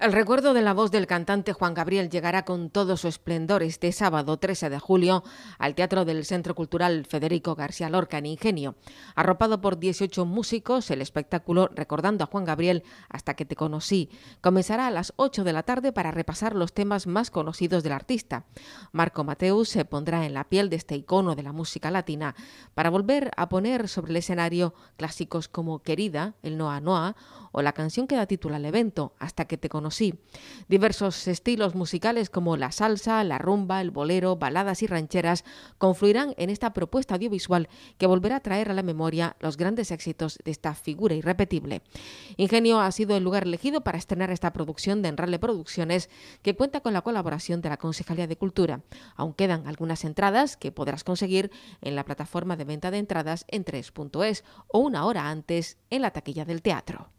El recuerdo de la voz del cantante Juan Gabriel llegará con todo su esplendor este sábado 13 de julio al Teatro del Centro Cultural Federico García Lorca en Ingenio. Arropado por 18 músicos, el espectáculo Recordando a Juan Gabriel hasta que te conocí comenzará a las 8 de la tarde para repasar los temas más conocidos del artista. Marco Mateus se pondrá en la piel de este icono de la música latina para volver a poner sobre el escenario clásicos como Querida, el Noa Noa o la canción que da título al evento Hasta que te conocí sí. Diversos estilos musicales como la salsa, la rumba, el bolero, baladas y rancheras confluirán en esta propuesta audiovisual que volverá a traer a la memoria los grandes éxitos de esta figura irrepetible. Ingenio ha sido el lugar elegido para estrenar esta producción de Enrale Producciones que cuenta con la colaboración de la Concejalía de Cultura. Aún quedan algunas entradas que podrás conseguir en la plataforma de venta de entradas en 3.es o una hora antes en la taquilla del teatro.